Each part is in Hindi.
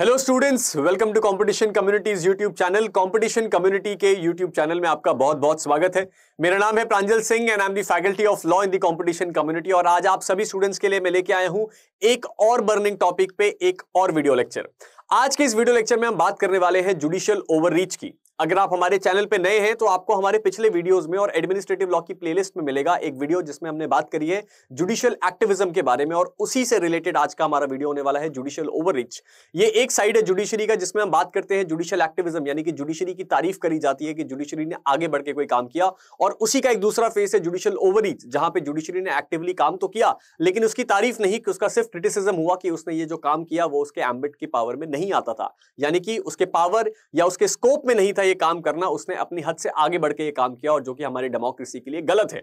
hello students welcome to competition communities YouTube channel competition community के यूट्यूब चैनल में आपका बहुत बहुत स्वागत है मेरा नाम है Pranjal Singh and I am the faculty of law in the competition community और आज आप सभी स्टूडेंट्स के लिए मैं लेके आया हूं एक और बर्निंग टॉपिक पे एक और वीडियो लेक्चर आज के इस वीडियो लेक्चर में हम बात करने वाले हैं जुडिशियल ओवर की अगर आप हमारे चैनल पे नए हैं तो आपको हमारे पिछले वीडियोस में और एडमिनिस्ट्रेटिव लॉ की प्लेलिस्ट में मिलेगा एक वीडियो जिसमें हमने बात करी है जुडिशियल एक्टिविज्म के बारे में और उसी से रिलेटेड आज का हमारा वीडियो होने वाला है जुडिशियल ओवररीच ये एक साइड है जुडिशरी का जिसमें हम बात करते हैं जुडिशियल एक्टिविज्म यानी कि जुडिशरी की तारीफ करी जाती है कि जुडिशरी ने आगे बढ़ के कोई काम किया और उसी का एक दूसरा फेस है जुडिशियल ओवररीच जहां पर जुडिशरी ने एक्टिवली काम तो किया लेकिन उसकी तारीफ नहीं कि उसका सिर्फ क्रिटिसिज्म हुआ कि उसने ये जो काम किया वो उसके एम्बिट की पावर में नहीं आता था यानी कि उसके पावर या उसके स्कोप में नहीं था ये काम करना उसने अपनी हद से आगे बढ़ के ये काम किया और जो कि हमारी डेमोक्रेसी के लिए गलत है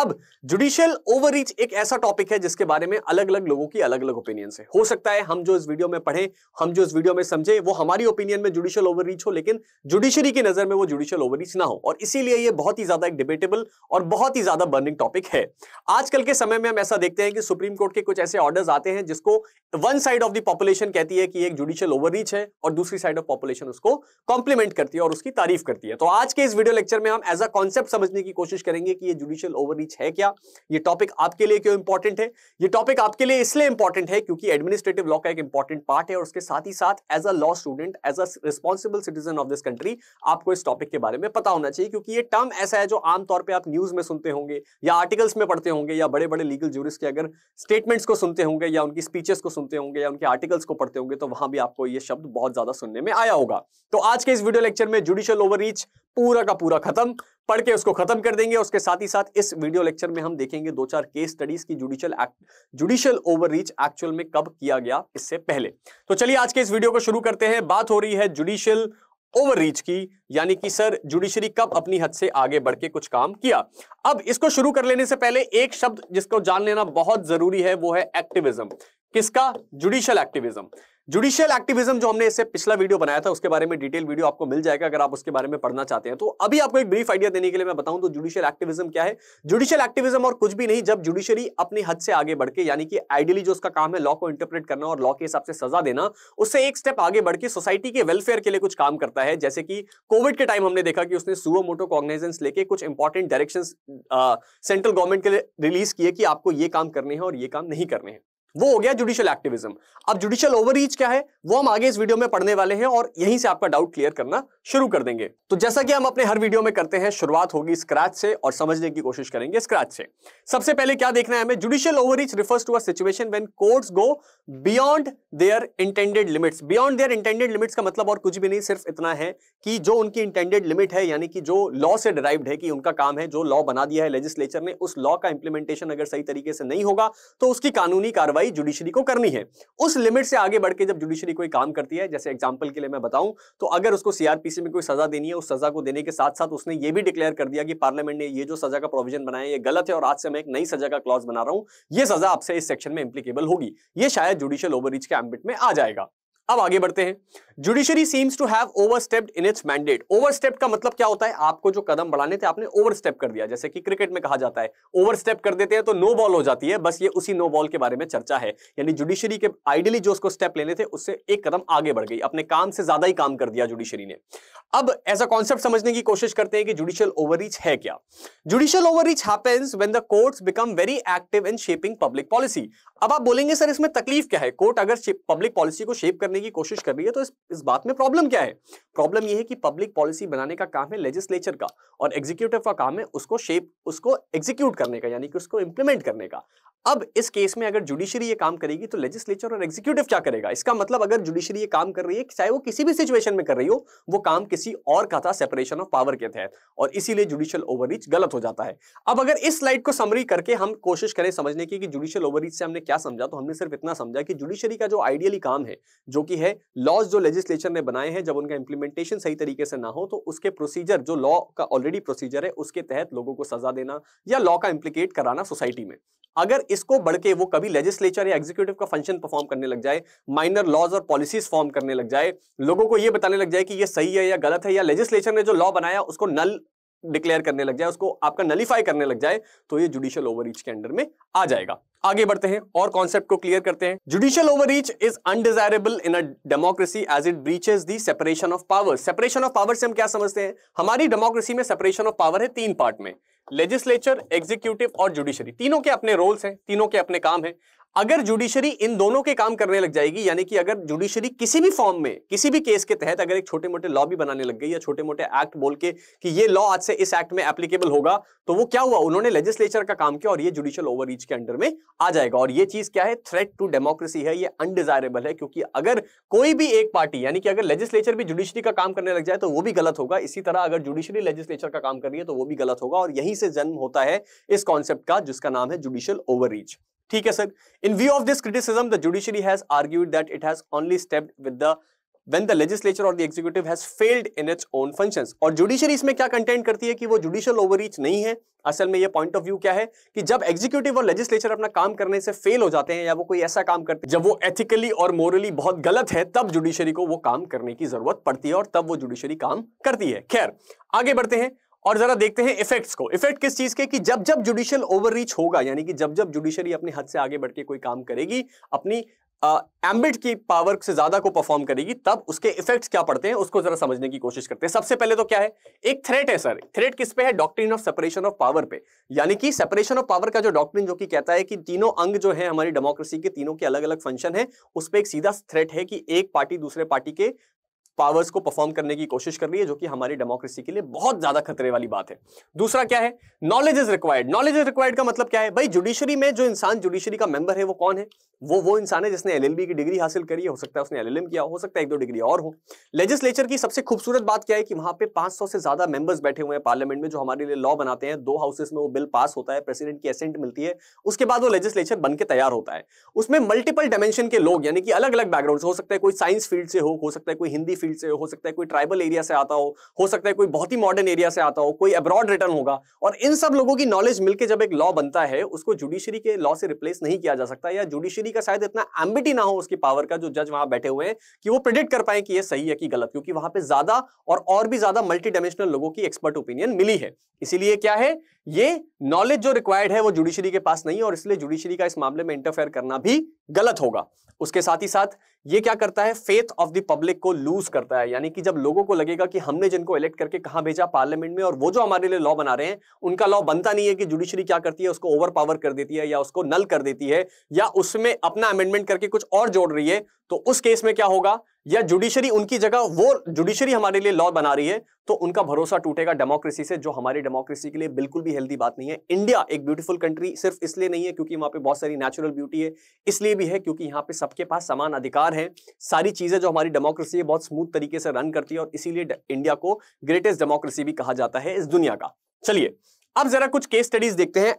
अब जुडिशियल ओवररीच एक ऐसा टॉपिक है जिसके बारे में अलग अलग लोगों की अलग अलग ओपिनियंस है हो सकता है हम जो इस वीडियो में पढ़े हम जो इस वीडियो में समझे वो हमारी ओपिनियन में जुडिशियल ओवररीच हो लेकिन जुडिशरी की नजर में वो जुडिशियल ओवररीच ना हो और इसीलिए ये बहुत ही ज्यादा एक डिबेटेबल और बहुत ही ज्यादा बर्निंग टॉपिक है आजकल के समय में हम ऐसा देखते हैं कि सुप्रीम कोर्ट के कुछ ऐसे ऑर्डर्स आते हैं जिसको one side of the population कहती है कि एक जुडिशियल ओवररीच है और दूसरी साइड ऑफ पॉपुलेशन उसको कॉम्प्लीमेंट करती है और उसकी तारीफ करती है तो आज के इस वीडियो लेक्चर में हम एज अ कॉन्सेप्ट समझने की कोशिश करेंगे कि ये जुडिशियल ओवररीच है क्या ये टॉपिक आपके लिए क्यों इंपॉर्टेंट है ये टॉपिक आपके लिए इसलिए इंपॉर्टेंट है क्योंकि एडमिनिस्ट्रेटिव लॉ का एक इंपॉर्टेंट पार्ट है और उसके साथ ही साथ as a law student as a responsible citizen of this country आपको इस टॉपिक के बारे में पता होना चाहिए क्योंकि ये टर्म ऐसा है जो आमतौर पर आप न्यूज में सुनते होंगे या आर्टिकल्स में पढ़ते होंगे या बड़े बड़े लीगल जूरिस के अगर स्टेटमेंट्स को सुनते होंगे या उनकी स्पीचेस को सुनते होंगे या उनके आर्टिकल्स को पढ़ते होंगे तो वहां भी आपको ये शब्द बहुत ज्यादा सुनने में आया होगा तो आज के इस वीडियो लेक्चर में जुडिशियल ओवररीच पूरा का पूरा खत्म पढ़ के उसको खत्म कर देंगे उसके साथ ही साथ इस वीडियो लेक्चर में हम देखेंगे दो चार केस स्टडीज की जुडिशियल जुडिशियल ओवररीच एक्चुअल में कब किया गया इससे पहले तो चलिए आज के इस वीडियो को शुरू करते हैं बात हो रही है जुडिशियल ओवररीच की यानी कि सर जुडिशरी कब अपनी हद से आगे बढ़ के कुछ काम किया अब इसको शुरू कर लेने से पहले एक शब्द जिसको जान लेना बहुत जरूरी है वो है एक्टिविज्म किसका जुडिशियल एक्टिविज्म जुडिशियल एक्टिविज्म जो हमने इससे पिछला वीडियो बनाया था उसके बारे में डिटेल वीडियो आपको मिल जाएगा अगर आप उसके बारे में पढ़ना चाहते हैं तो अभी आपको एक ब्रीफ आइडिया देने के लिए मैं बताऊं तो जुडिशियल एक्टिविज्म क्या है जुडिशियल एक्टिविज्म और कुछ भी नहीं जब जुडिशियरी अपनी हद से आगे बढ़ के यानी कि आइडियली जो उसका काम है लॉ को इंटरप्रेट करना और लॉ के हिसाब से सजा देना उससे एक स्टेप आगे बढ़ के सोसाइटी के वेलफेयर के लिए कुछ काम करता है जैसे कि कोविड के टाइम हमने देखा कि उसने सुओ मोटो कॉग्नाइजेंस लेके कुछ इंपॉर्टेंट डायरेक्शन सेंट्रल गवर्नमेंट के लिए रिलीज किए कि आपको ये काम करने हैं और ये काम नहीं करने हैं वो हो गया जुडिशियल एक्टिविज्म अब जुडिशियल ओवररीच क्या है वो हम आगे इस वीडियो में पढ़ने वाले हैं और यहीं से आपका डाउट क्लियर करना शुरू कर देंगे तो जैसा कि हम अपने हर वीडियो में करते हैं शुरुआत होगी स्क्रैच से और समझने की कोशिश करेंगे स्क्रैच से सबसे पहले क्या देखना है हमें judicial reach refers to a situation when courts go beyond their intended limits beyond their intended limits का मतलब और कुछ भी नहीं सिर्फ इतना है कि जो उनकी इंटेंडेड लिमिट है यानी कि जो लॉ से डिराइव्ड है कि उनका काम है जो लॉ बना दिया है लेजिस्लेचर ने उस लॉ का इंप्लीमेंटेशन अगर सही तरीके से नहीं होगा तो उसकी कानूनी कार्रवाई कार्रवाई जुडिशरी को करनी है उस लिमिट से आगे बढ़ के जब जुडिशरी कोई काम करती है जैसे एग्जाम्पल के लिए मैं बताऊं तो अगर उसको सीआरपीसी में कोई सजा देनी है उस सजा को देने के साथ साथ उसने ये भी डिक्लेयर कर दिया कि पार्लियामेंट ने ये जो सजा का प्रोविजन बनाया ये गलत है और आज से मैं एक नई सजा का क्लॉज बना रहा हूं ये सजा आपसे इस सेक्शन में इंप्लीकेबल होगी ये शायद जुडिशियल ओवररीच के एम्बिट में आ जाएगा अब आगे बढ़ते हैं judiciary seems to have overstepped in its mandate overstep का मतलब क्या होता है आपको जो कदम बढ़ाने थे आपने ओवरस्टेप कर दिया जैसे कि क्रिकेट में कहा जाता है ओवरस्टेप कर देते हैं तो नो बॉल हो जाती है बस ये उसी नो बॉल के बारे में चर्चा है यानी जुडिशरी के आइडियली जो उसको स्टेप लेने थे उससे एक कदम आगे बढ़ गई अपने काम से ज्यादा ही काम कर दिया जुडिशरी ने अब एज अ कॉन्सेप्ट समझने की कोशिश करते हैं कि जुडिशियल ओवररीच है क्या judicial overreach happens when the courts become very active in shaping public policy अब आप बोलेंगे सर इसमें तकलीफ क्या है कोर्ट अगर पब्लिक पॉलिसी को शेप करने करने की कोशिश कर रही है तो इस इस बात में प्रॉब्लम क्या है प्रॉब्लम यह है कि पब्लिक पॉलिसी बनाने का काम है लेजिस्लेचर का और एग्जीक्यूटिव का काम है उसको शेप उसको एग्जीक्यूट करने का यानी कि उसको इंप्लीमेंट करने का अब इस केस में अगर जुडिशरी ये काम करेगी तो लेजिस्लेचर और एग्जीक्यूटिव क्या करेगा इसका मतलब अगर जुडिशरी ये काम कर रही है चाहे वो किसी भी सिचुएशन में कर रही हो वो काम किसी और का था सेपरेशन ऑफ पावर के तहत और इसीलिए जुडिशियल ओवररीच गलत हो जाता है अब अगर इस स्लाइड को समरी करके हम कोशिश करें समझने की जुडिशियल ओवररीच से हमने क्या समझा तो हमने सिर्फ इतना समझा कि जुडिशरी का जो आइडियली काम है जो कि है लॉज जो लेजिस्लेशन ने बनाए हैं जब उनका इंप्लीमेंटेशन सही तरीके से ना हो तो उसके प्रोसीजर जो लॉ का ऑलरेडी प्रोसीजर है उसके तहत लोगों को सजा देना या लॉ का इंप्लीकेट कराना सोसाइटी में अगर इसको बढ़ के वो कभी लेजिस्लेचर या एग्जीक्यूटिव का फंक्शन परफॉर्म करने लग जाए माइनर लॉज और पॉलिसीज फॉर्म करने लग जाए लोगों को ये बताने लग जाए कि ये सही है या गलत है या लेजिस्लेचर ने जो लॉ बनाया उसको नल डिक्लेयर करने लग जाए उसको आपका नलीफाई करने लग जाए तो ये जुडिशियल ओवररीच के अंडर में आ जाएगा आगे बढ़ते हैं और कॉन्सेप्ट को क्लियर करते हैं judicial overreach is undesirable in a democracy as it breaches the separation of power separation of power से हम क्या समझते हैं हमारी डेमोक्रेसी में सेपरेशन ऑफ पावर है तीन पार्ट में लेजिस्लेचर एग्जीक्यूटिव और जुडिशरी तीनों के अपने रोल्स हैं तीनों के अपने काम हैं अगर जुडिशरी इन दोनों के काम करने लग जाएगी यानी कि अगर जुडिशरी किसी भी फॉर्म में किसी भी केस के तहत अगर एक छोटे मोटे लॉ भी बनाने लग गई या छोटे मोटे एक्ट बोल के कि ये लॉ आज से इस एक्ट में एप्लीकेबल होगा तो वो क्या हुआ उन्होंने लेजिस्लेचर का काम किया और ये जुडिशियल ओवर के अंडर में आ जाएगा और ये चीज क्या है थ्रेट टू डेमोक्रेसी है ये अनडिजायरेबल है क्योंकि अगर कोई भी एक पार्टी यानी कि अगर लेजिस्लेचर भी जुडिशरी का काम करने लग जाए तो वो भी गलत होगा इसी तरह अगर जुडिशरी लेजिस्लेचर का काम कर रही है तो वो भी गलत होगा और यहीं से जन्म होता है इस कॉन्सेप्ट का जिसका नाम है जुडिशियल ओवर ठीक है sir in view of this criticism the judiciary has argued that it has only stepped with the when the legislature or the executive has failed in its own functions और जुडिशरी इसमें क्या कंटेंट करती है कि वो जुडिशियल ओवररीच नहीं है असल में ये पॉइंट ऑफ व्यू क्या है कि जब एग्जीक्यूटिव और लेजिस्लेचर अपना काम करने से फेल हो जाते हैं या वो कोई ऐसा काम करते हैं जब वो एथिकली और मोरली बहुत गलत है तब जुडिशरी को वो काम करने की जरूरत पड़ती है और तब वो जुडिशरी काम करती है खैर आगे बढ़ते हैं और जरा देखते हैं इफेक्ट्स को इफेक्ट किस चीज के कि जब जब जुडिशियल ओवररीच होगा यानी कि जब जब जुडिशरी अपने हद से आगे बढ़ के कोई काम करेगी अपनी एम्बिट की पावर से ज्यादा को परफॉर्म करेगी तब उसके इफेक्ट्स क्या पड़ते हैं उसको जरा समझने की कोशिश करते हैं सबसे पहले तो क्या है एक थ्रेट है सर थ्रेट किस पे है doctrine of separation of power पे यानी कि सेपरेशन ऑफ पावर का जो डॉक्ट्रिन जो कि कहता है कि तीनों अंग जो है हमारी डेमोक्रेसी के तीनों के अलग अलग फंक्शन है उस पर एक सीधा थ्रेट है कि एक पार्टी दूसरे पार्टी के पावर्स को परफॉर्म करने की कोशिश कर रही है जो कि हमारी डेमोक्रेसी के लिए बहुत ज्यादा खतरे वाली बात है दूसरा क्या है knowledge is required knowledge is required का मतलब क्या है भाई जुडिशरी में जो इंसान जुडिशरी का मेंबर है वो कौन है वो वो इंसान है जिसने एलएलबी की डिग्री हासिल करी है हो सकता है उसने एलएलएम किया हो सकता है एक दो डिग्री और हो लेजिस्लेचर की सबसे खूबसूरत बात क्या है कि वहां पे 500 से ज्यादा मेंबर्स बैठे हुए हैं पार्लियामेंट में जो हमारे लिए लॉ बनाते हैं दो हाउसेस में वो बिल पास होता है प्रेसिडेंट की असेंट मिलती है उसके बाद वो लेजिस्लेचर बन के तैयार होता है उसमें मल्टीपल डायमेंशन के लोग यानी कि अलग अलग बैकग्राउंड हो सकता है कोई साइंस फील्ड से हो सकता है कोई हिंदी फील्ड से हो सकता है कोई ट्राइबल एरिया से आता हो हो सकता है कोई बहुत ही मॉडर्न एरिया से आता हो कोई अब्रॉड रिटर्न होगा और इन सब लोगों की नॉलेज मिलकर जब एक लॉ बनता है उसको जुडिशरी के लॉ से रिप्लेस नहीं किया जा सकता या जुडिशरी का शायद इतना एम्बिटी ना हो उसकी पावर का जो जज वहां बैठे हुए हैं कि वो प्रिडिक्ट कर पाए कि यह सही है कि गलत क्योंकि वहां पर ज्यादा और और भी ज्यादा मल्टी डायमेंशनल लोगों की एक्सपर्ट ओपिनियन मिली है इसीलिए क्या है ये नॉलेज जो रिक्वायर्ड है वो जुडिशरी के पास नहीं और इसलिए जुडिशरी का इस मामले में इंटरफेयर करना भी गलत होगा उसके साथ ही साथ ये क्या करता है फेथ ऑफ द पब्लिक को लूज करता है यानी कि जब लोगों को लगेगा कि हमने जिनको इलेक्ट करके कहा भेजा पार्लियामेंट में और वो जो हमारे लिए लॉ बना रहे हैं उनका लॉ बनता नहीं है कि जुडिशरी क्या करती है उसको ओवर पावर कर देती है या उसको नल कर देती है या उसमें अपना अमेंडमेंट करके कुछ और जोड़ रही है तो उस केस में क्या होगा या जुडिशरी उनकी जगह वो जुडिशरी हमारे लिए लॉ बना रही है तो उनका भरोसा टूटेगा डेमोक्रेसी से जो हमारी डेमोक्रेसी के लिए बिल्कुल भी हेल्दी बात नहीं है इंडिया एक ब्यूटीफुल कंट्री सिर्फ इसलिए नहीं है क्योंकि वहां पे बहुत सारी नेचुरल ब्यूटी है इसलिए भी है क्योंकि यहाँ पे सबके पास समान अधिकार है सारी चीजें जो हमारी डेमोक्रेसी है बहुत स्मूथ तरीके से रन करती है और इसीलिए इंडिया को ग्रेटेस्ट डेमोक्रेसी भी कहा जाता है इस दुनिया का चलिए अब जरा कुछ केस स्टडीज देखते हैं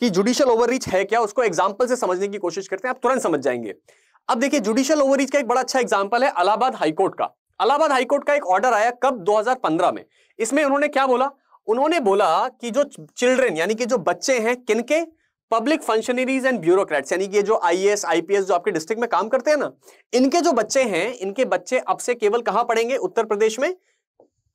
कि जुडिशियल ओवररीच है क्या उसको एग्जाम्पल से समझने की कोशिश करते हैं आप तुरंत समझ जाएंगे अब देखिए जुडिशियल ओवरीज का एक बड़ा अच्छा एग्जाम्पल है अलाहाबाद हाईकोर्ट का अलाहाबाद हाईकोर्ट का एक ऑर्डर आया कब 2015 में इसमें उन्होंने क्या बोला उन्होंने बोला कि जो चिल्ड्रेन यानी कि जो बच्चे हैं किनके पब्लिक फंक्शनरीज एंड ब्यूरोक्रेट्स यानी कि जो आईएएस आईपीएस जो आपके डिस्ट्रिक्ट में काम करते हैं ना इनके जो बच्चे हैं इनके बच्चे अब से केवल कहां पढ़ेंगे उत्तर प्रदेश में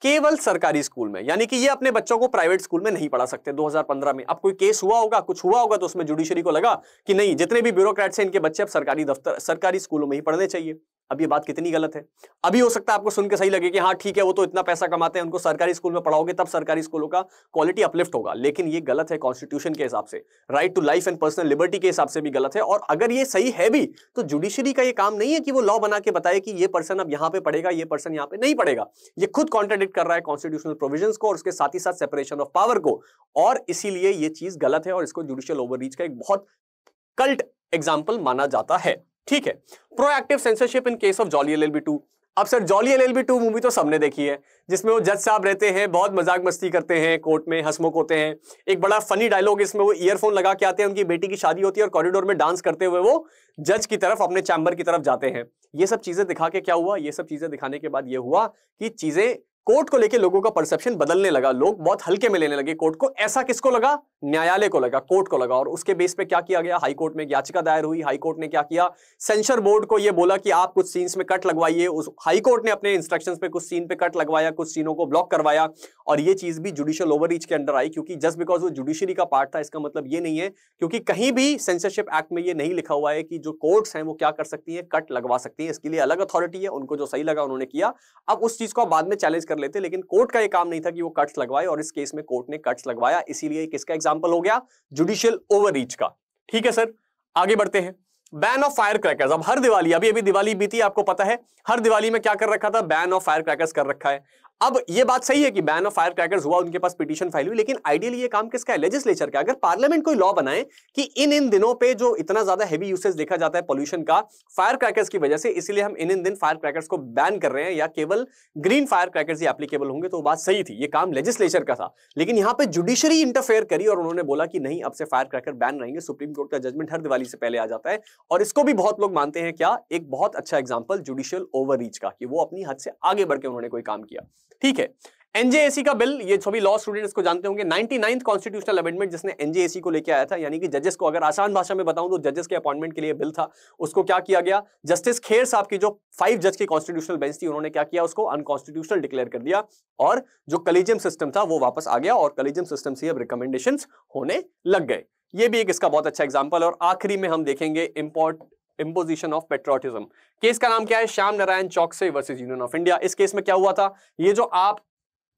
केवल सरकारी स्कूल में यानी कि ये अपने बच्चों को प्राइवेट स्कूल में नहीं पढ़ा सकते 2015 में अब कोई केस हुआ होगा कुछ हुआ होगा तो उसमें जुडिशरी को लगा कि नहीं जितने भी ब्यूरोक्रेट्स हैं इनके बच्चे अब सरकारी दफ्तर सरकारी स्कूलों में ही पढ़ने चाहिए अब ये बात कितनी गलत है अभी हो सकता है आपको सुन के सही लगे कि हाँ ठीक है वो तो इतना पैसा कमाते हैं उनको सरकारी स्कूल में पढ़ाओगे तब सरकारी स्कूलों का क्वालिटी अपलिफ्ट होगा लेकिन ये गलत है कॉन्स्टिट्यूशन के हिसाब से right to life and personal liberty के हिसाब से भी गलत है और अगर ये सही है भी तो जुडिशरी का यह काम नहीं है कि वो लॉ बना के बताए कि ये पर्सन अब यहाँ पे पड़ेगा ये पर्सन यहाँ पे नहीं पड़ेगा ये खुद कॉन्ट्रेडिक्ट कर रहा है कॉन्स्टिट्यूशनल प्रोविजन को और उसके साथ ही साथ सेपरेशन ऑफ पावर को और इसीलिए ये चीज गलत है और इसको जुडिशियल ओवर का एक बहुत कल्ट एग्जाम्पल माना जाता है ठीक है proactive censorship in case of Jolly L two अब sir Jolly L two movie तो सबने देखी है जिसमें वो जज साहब रहते हैं बहुत मजाक मस्ती करते हैं कोर्ट में हसमुख होते हैं एक बड़ा फनी डायलॉग इसमें वो ईयरफोन लगा के आते हैं उनकी बेटी की शादी होती है और कॉरिडोर में डांस करते हुए वो जज की तरफ अपने चैम्बर की तरफ जाते हैं ये सब चीजें दिखा के क्या हुआ ये सब चीजें दिखाने के बाद ये हुआ कि चीजें कोर्ट को लेके लोगों का परसेप्शन बदलने लगा लोग बहुत हल्के में लेने लगे कोर्ट को ऐसा किसको लगा न्यायालय को लगा कोर्ट को लगा और उसके बेस पे क्या किया गया हाई कोर्ट में याचिका दायर हुई हाई कोर्ट ने क्या किया सेंसर बोर्ड को ये बोला कि आप कुछ सीन्स में कट लगवाइए उस हाई कोर्ट ने अपने इंस्ट्रक्शंस पे कुछ सीन पे कट लगवाया कुछ सीनों को ब्लॉक करवाया और ये चीज भी जुडिशियल ओवर के अंडर आई क्योंकि जस्ट बिकॉज वो जुडिशियरी का पार्ट था इसका मतलब ये नहीं है क्योंकि कहीं भी सेंसरशिप एक्ट में ये नहीं लिखा हुआ है कि जो कोर्ट्स हैं वो क्या कर सकती है कट लगवा सकती है इसके लिए अलग अथॉरिटी है उनको जो सही लगा उन्होंने किया अब उस चीज को बाद में चैलेंज कर लेते लेकिन कोर्ट का ये काम नहीं था कि वो कट्स लगवाए और इस केस में कोर्ट ने कट्स लगवाया इसीलिए किसका एग्जाम्पल हो गया जुडिशियल ओवररीच का ठीक है सर आगे बढ़ते हैं बैन ऑफ फायर क्रैकर्स अब हर दिवाली अभी अभी दिवाली बीती आपको पता है हर दिवाली में क्या कर रखा था बैन ऑफ फायर क्रैकर्स कर रखा है अब ये बात सही है कि बैन ऑफ फायर क्रैकर्स हुआ उनके पास पिटीशन फाइल हुई लेकिन आइडियली ये काम किसका है लेजिस्लेचर का अगर पार्लियामेंट कोई लॉ बनाए कि इन इन दिनों पे जो इतना ज्यादा हैवी यूसेज देखा जाता है पोल्यूशन का फायर क्रैकर्स की वजह से इसलिए हम इन इन दिन फायर क्रैकर्स को बैन कर रहे हैं या केवल ग्रीन फायर क्रैकर्स ही एप्लीकेबल होंगे तो बात सही थी ये काम लेजिस्लेचर का था लेकिन यहाँ पे जुडिशरी इंटरफेयर करी और उन्होंने बोला कि नहीं अब से फायर क्रैकर बैन रहेंगे सुप्रीम कोर्ट का जजमेंट हर दिवाली से पहले आ जाता है और इसको भी बहुत लोग मानते हैं क्या एक बहुत अच्छा एग्जाम्पल जुडिशियल ओवर का कि वो अपनी हद से आगे बढ़ के उन्होंने कोई काम किया ठीक है एनजेएसी का बिल ये सभी लॉ स्टूडेंट्स को जानते होंगे नाइनटी नाइन्थ कॉन्स्टिट्यूशनल अमेंडमेंट जिसने एनजेएसी को लेकर आया था यानी कि जजेस को अगर आसान भाषा में बताऊं तो जजेस के अपॉइंटमेंट के लिए बिल था उसको क्या किया गया जस्टिस खेर साहब की जो फाइव जज की कॉन्स्टिट्यूशनल बेंच थी उन्होंने क्या किया उसको अनकॉन्स्टिट्यूशनल डिक्लेयर कर दिया और जो कलीजियम सिस्टम था वो वापस आ गया और कलीजियम सिस्टम से अब रिकमेंडेशन होने लग गए ये भी एक इसका बहुत अच्छा एग्जाम्पल और आखिरी में हम देखेंगे import imposition of patriotism case का नाम क्या है Shyam Narayan Chouksey versus Union of India इस केस में क्या हुआ था ये जो आप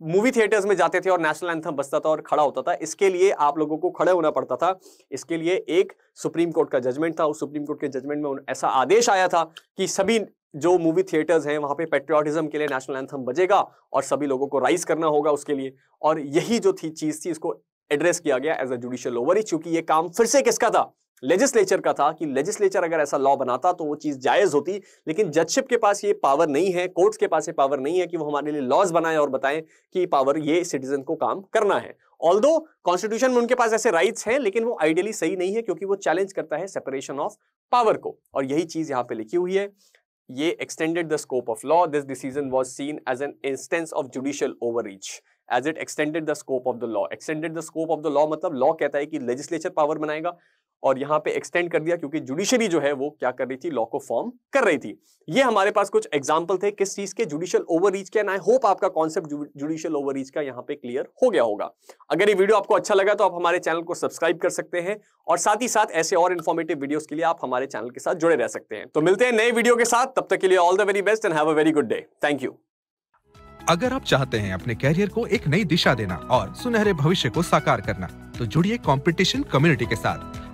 मूवी थिएटर्स में जाते थे और नेशनल एंथम बजता था और खड़ा होता था इसके लिए आप लोगों को खड़े होना पड़ता था इसके लिए एक सुप्रीम कोर्ट का जजमेंट था उस सुप्रीम कोर्ट के जजमेंट में ऐसा आदेश आया था कि सभी जो मूवी थिएटर्स हैं वहां पे पेट्रियाटिज्म के लिए नेशनल एंथम बजेगा और सभी लोगों को राइज करना होगा उसके लिए और यही जो थी चीज थी इसको एड्रेस किया गया एज अ जुडिशियल ओवर ही चूंकि ये काम फिर से किसका था लेजिस्लेचर का था कि लेजिस्लेचर अगर ऐसा लॉ बनाता तो वो चीज़ जायज़ होती लेकिन जजशिप के पास ये पावर नहीं है कोर्ट्स के पास ये पावर नहीं है कि वो हमारे लिए लॉज बनाए और बताएं कि पावर ये सिटीजन को काम करना है ऑल दो कॉन्स्टिट्यूशन में उनके पास ऐसे राइट्स हैं लेकिन वो आइडियली सही नहीं है क्योंकि वो चैलेंज करता है सेपरेशन ऑफ पावर को और यही चीज़ यहाँ पे लिखी हुई है ये extended the scope of law this decision was seen as an instance of judicial reach as it extended the scope of the law extended the scope of the law मतलब लॉ कहता है कि लेजिस्लेचर पावर बनाएगा और यहां पे एक्सटेंड कर दिया क्योंकि जुडिशरी जो है वो क्या कर रही थी लॉ को फॉर्म कर रही थी ये हमारे पास कुछ एग्जाम्पल थे किस चीज के जुडिशियल ओवररीच के एंड आई होप आपका कॉन्सेप्ट जुडिशियल ओवररीच का यहाँ पे क्लियर हो गया होगा अगर ये वीडियो आपको अच्छा लगा तो आप हमारे चैनल को सब्सक्राइब कर सकते हैं और साथ ही साथ ऐसे और इन्फॉर्मेटिव वीडियो के लिए आप हमारे चैनल के साथ जुड़े रह सकते हैं तो मिलते हैं नए वीडियो के साथ तब तक के लिए all the very best and have very good day thank you अगर आप चाहते हैं अपने कैरियर को एक नई दिशा देना और सुनहरे भविष्य को साकार करना तो जुड़िए कंपटीशन कम्युनिटी के साथ